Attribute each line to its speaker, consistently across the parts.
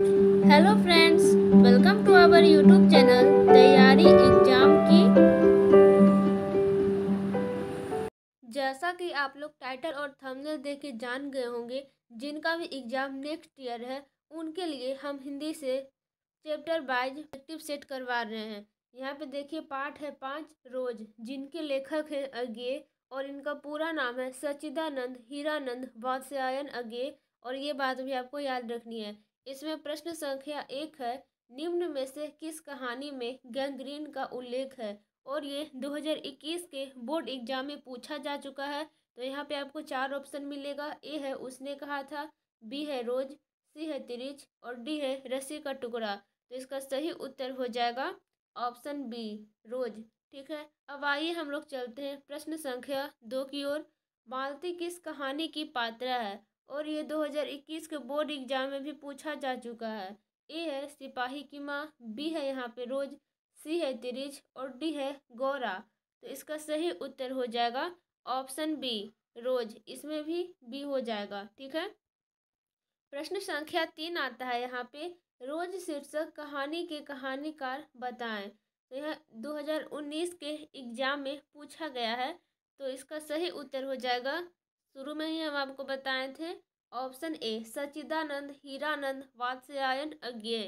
Speaker 1: hello friends welcome to our YouTube channel Taiyari exam की जैसा कि आप लोग टाइटल और थंबनेल देख के जान गए होंगे जिनका भी एग्ज़ाम नेक्स्ट ईयर है उनके लिए हम हिंदी से चैप्टर वाइज एक्टिव सेट करवा रहे हैं यहाँ पे देखिए पाठ है पाँच रोज जिनके लेखक हैं अज्ञे और इनका पूरा नाम है सचिदानंद हीरानंद वात्स्यायन अज्ञे और ये बात भी आपको याद रखनी है इसमें प्रश्न संख्या एक है निम्न में से किस कहानी में गैंग्रीन का उल्लेख है और ये 2021 के बोर्ड एग्जाम में पूछा जा चुका है तो यहाँ पे आपको चार ऑप्शन मिलेगा ए है उसने कहा था बी है रोज सी है तिरिच और डी है रस्सी का टुकड़ा तो इसका सही उत्तर हो जाएगा ऑप्शन बी रोज ठीक है अब आइए हम लोग चलते हैं प्रश्न संख्या दो की ओर मालती किस कहानी की पात्र है और ये 2021 के बोर्ड एग्जाम में भी पूछा जा चुका है ए है सिपाही की माँ बी है यहाँ पे रोज सी है तिरिज और डी है गौरा तो इसका सही उत्तर हो जाएगा ऑप्शन बी रोज इसमें भी बी हो जाएगा ठीक है प्रश्न संख्या तीन आता है यहाँ पे रोज शीर्षक कहानी के कहानीकार बताएं तो यह 2019 के एग्जाम में पूछा गया है तो इसका सही उत्तर हो जाएगा शुरू में ही हम आपको बताए थे option A Sachchidanand Hiranand Vatsyayan Agyeya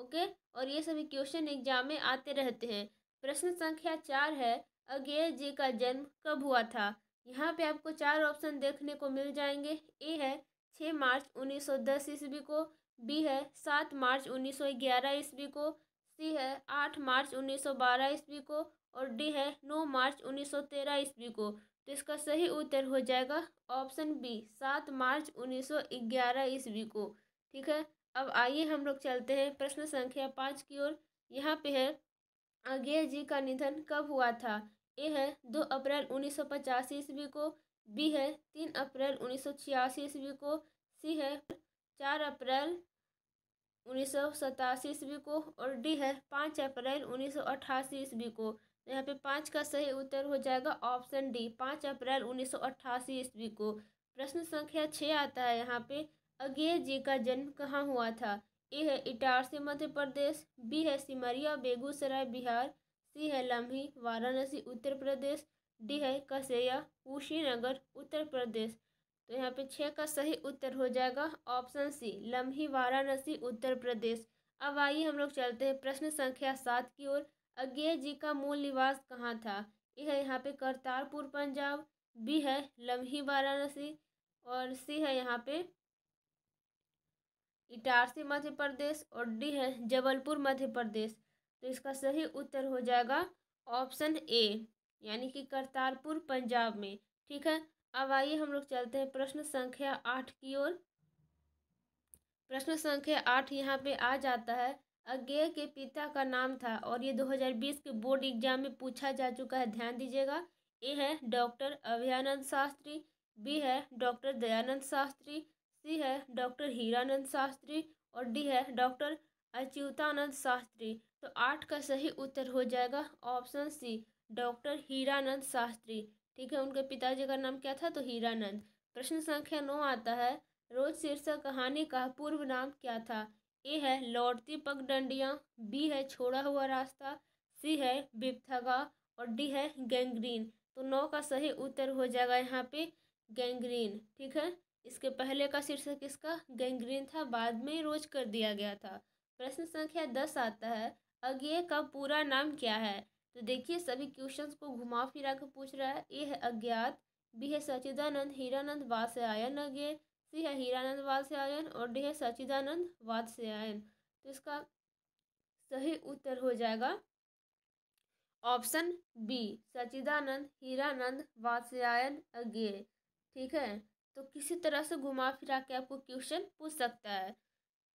Speaker 1: okay और ये सभी क्वेश्चन एग्जाम में आते रहते हैं प्रश्न संख्या चार है अज्ञे जी का जन्म कब हुआ था यहाँ पे आपको चार ऑप्शन देखने को मिल जाएंगे ए है छः मार्च उन्नीस दस ईस्वी को बी है सात मार्च उन्नीस ग्यारह ईस्वी को सी है आठ मार्च उन्नीस सौ बारह ईस्वी को और डी है नौ मार्च उन्नीस सौ तेरह ईस्वी को तो इसका सही उत्तर हो जाएगा ऑप्शन बी सात मार्च उन्नीस सौ ग्यारह ईस्वी को ठीक है अब आइए हम लोग चलते हैं प्रश्न संख्या पाँच की ओर यहाँ पे है अज्ञे जी का निधन कब हुआ था ए है दो अप्रैल उन्नीस सौ पचासी ईस्वी को बी है तीन अप्रैल उन्नीस सौ छियासी ईस्वी को सी है चार अप्रैल उन्नीस सौ सतासी ईस्वी को और डी है पाँच अप्रैल उन्नीस सौ अट्ठासी ईस्वी को तो यहाँ पे पाँच का सही उत्तर हो जाएगा ऑप्शन डी पाँच अप्रैल उन्नीस सौ अट्ठासी ईस्वी को प्रश्न संख्या छः आता है यहाँ पे अज्ञे जी का जन्म कहाँ हुआ था ए है इटारसी मध्य प्रदेश बी है सिमरिया बेगूसराय बिहार सी है लम्ही वाराणसी उत्तर प्रदेश डी है कसैया कुशीनगर उत्तर प्रदेश तो यहाँ पे छः का सही उत्तर हो जाएगा ऑप्शन सी लम्ही वाराणसी उत्तर प्रदेश अब आइए हम लोग चलते हैं प्रश्न संख्या सात की ओर अज्ञेय जी का मूल निवास कहाँ था यह है यहाँ पे करतारपुर पंजाब बी है लम्ही वाराणसी और सी है यहाँ पे इटारसी मध्य प्रदेश और डी है जबलपुर मध्य प्रदेश तो इसका सही उत्तर हो जाएगा ऑप्शन ए यानी कि करतारपुर पंजाब में ठीक है अब आइए हम लोग चलते हैं प्रश्न संख्या आठ की ओर प्रश्न संख्या आठ यहाँ पे आ जाता है अज्ञेय के पिता का नाम था और ये 2020 के बोर्ड एग्जाम में पूछा जा चुका है ध्यान दीजिएगा ए है डॉक्टर अभयानंद शास्त्री बी है डॉक्टर दयानंद शास्त्री सी है डॉक्टर हीरानंद शास्त्री और डी है डॉक्टर अच्युतानंद शास्त्री तो आठ का सही उत्तर हो जाएगा option C doctor Hiranand Shastri ठीक है उनके पिताजी का नाम क्या था तो हीरानंद प्रश्न संख्या नौ आता है रोज शीर्षक कहानी का पूर्व नाम क्या था ए है लौटती पगडंडियाँ बी है छोड़ा हुआ रास्ता सी है बिपथगा और डी है गैंग्रीन तो नौ का सही उत्तर हो जाएगा यहाँ पे गैंग्रीन ठीक है इसके पहले का शीर्षक इसका गैंग्रीन था बाद में रोज कर दिया गया था प्रश्न संख्या दस आता है अज्ञे का पूरा नाम क्या है तो देखिए सभी क्वेश्चंस को घुमा फिरा के पूछ रहा है ए है अज्ञात बी है सचिदानंद हीरानंद आयन अज्ञे सी है हीरानंद आयन और डी है सचिदानंद आयन तो इसका सही उत्तर हो जाएगा ऑप्शन बी सचिदानंद हीरानंद वात्स्यायन अज्ञे ठीक है तो किसी तरह से घुमा फिरा के आपको क्वेश्चन पूछ सकता है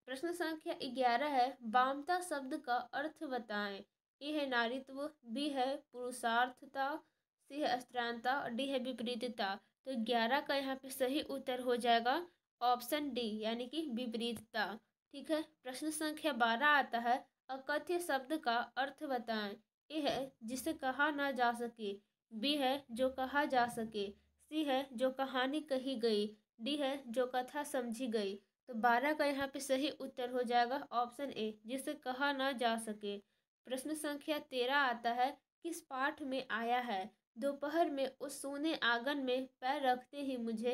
Speaker 1: प्रश्न संख्या ग्यारह है बामता शब्द का अर्थ बताएं ई है नारीत्व बी है पुरुषार्थता सी है स्त्रांता और डी है विपरीतता तो ग्यारह का यहाँ पे सही उत्तर हो जाएगा ऑप्शन डी यानी कि विपरीतता ठीक है प्रश्न संख्या बारह आता है अकथ्य शब्द का अर्थ बताएं ए है जिसे कहा ना जा सके बी है जो कहा जा सके सी है जो कहानी कही गई डी है जो कथा समझी गई तो बारह का यहाँ पे सही उत्तर हो जाएगा ऑप्शन ए जिसे कहा ना जा सके प्रश्न संख्या तेरह आता है किस पाठ में आया है दोपहर में उस सोने आंगन में पैर रखते ही मुझे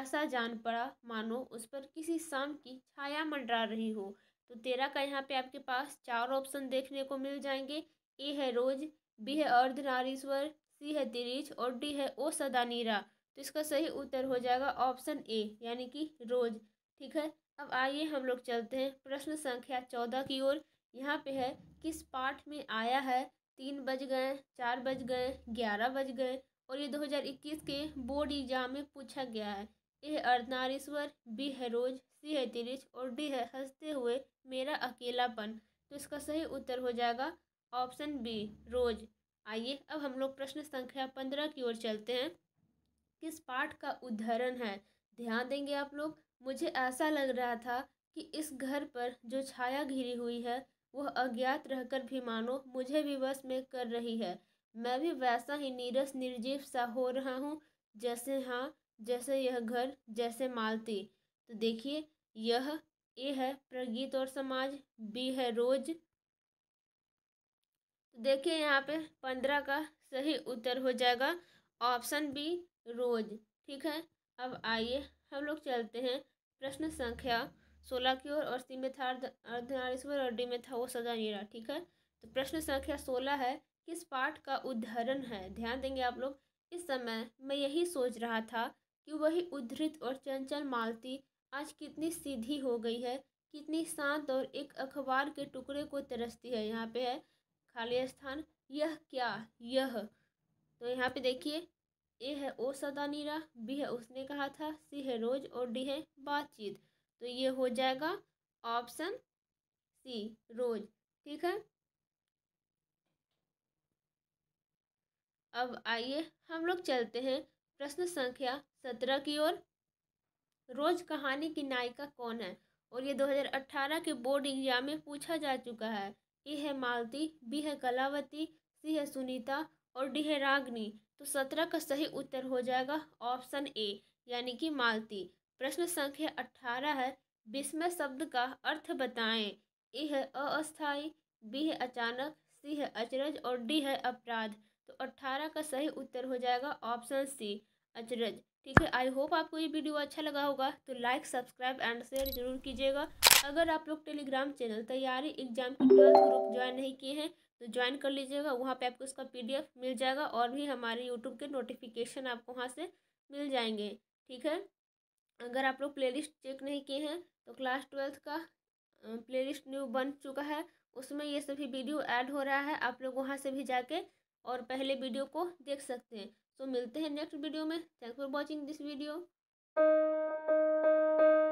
Speaker 1: ऐसा जान पड़ा मानो उस पर किसी शाम की छाया मंडरा रही हो तो तेरह का यहाँ पे आपके पास चार ऑप्शन देखने को मिल जाएंगे ए है रोज बी है अर्धनारीश्वर सी है तिरिच और डी है ओ सदा नीरा तो इसका सही उत्तर हो जाएगा ऑप्शन ए यानी कि रोज ठीक है अब आइए हम लोग चलते हैं प्रश्न संख्या चौदह की ओर यहाँ पे है किस पाठ में आया है तीन बज गए चार बज गए ग्यारह बज गए और ये 2021 के बोर्ड एग्जाम में पूछा गया है ए अर्धनारेश्वर बी है रोज सी है तिरिच और डी है हंसते हुए मेरा अकेलापन तो इसका सही उत्तर हो जाएगा ऑप्शन बी रोज आइए अब हम लोग प्रश्न संख्या पंद्रह की ओर चलते हैं किस पाठ का उदाहरण है ध्यान देंगे आप लोग मुझे ऐसा लग रहा था कि इस घर पर जो छाया घिरी हुई है वह अज्ञात रहकर भी मानो मुझे भी वश में कर रही है मैं भी वैसा ही नीरस निर्जीव सा हो रहा हूँ जैसे हाँ जैसे यह घर जैसे मालती तो देखिए यह ए है प्रगीत और समाज बी है रोज तो देखिए यहाँ पे पंद्रह का सही उत्तर हो जाएगा ऑप्शन बी रोज ठीक है अब आइए हम लोग चलते हैं प्रश्न संख्या सोलह की ओर और सी में था अर्धनारेश्वर और डी में था वो सदा नीरा ठीक है तो प्रश्न संख्या सोलह है किस पाठ का उदाहरण है ध्यान देंगे आप लोग इस समय मैं यही सोच रहा था कि वही उद्धृत और चंचल मालती आज कितनी सीधी हो गई है कितनी शांत और एक अखबार के टुकड़े को तरसती है यहाँ पे है खाली स्थान यह क्या यह तो यहाँ पे देखिए ए है ओ सदा नीरा बी है उसने कहा था सी है रोज और डी है बातचीत तो ये हो जाएगा ऑप्शन सी रोज ठीक है अब आइए हम लोग चलते हैं प्रश्न संख्या सत्रह की ओर रोज कहानी की नायिका कौन है और ये दो हजार अट्ठारह के बोर्ड एग्जाम में पूछा जा चुका है ए है मालती बी है कलावती सी है सुनीता और डी है रागनी तो सत्रह का सही उत्तर हो जाएगा ऑप्शन ए यानी कि मालती प्रश्न संख्या अठारह है विस्मय शब्द का अर्थ बताएं ए है अस्थाई बी है अचानक सी है अचरज और डी है अपराध तो अट्ठारह का सही उत्तर हो जाएगा ऑप्शन सी अचरज ठीक है आई होप आपको ये वीडियो अच्छा लगा होगा तो लाइक सब्सक्राइब एंड शेयर जरूर कीजिएगा अगर आप लोग टेलीग्राम चैनल तैयारी एग्जाम की ट्वेल्थ ग्रुप ज्वाइन नहीं किए हैं तो ज्वाइन कर लीजिएगा वहाँ पे आपको उसका पीडीएफ मिल जाएगा और भी हमारे यूट्यूब के नोटिफिकेशन आपको वहाँ से मिल जाएंगे ठीक है अगर आप लोग प्लेलिस्ट चेक नहीं किए हैं तो क्लास ट्वेल्थ का प्लेलिस्ट न्यू बन चुका है उसमें ये सभी वीडियो ऐड हो रहा है आप लोग वहाँ से भी जाके और पहले वीडियो को देख सकते हैं सो so, मिलते हैं नेक्स्ट वीडियो में thanks for watching this video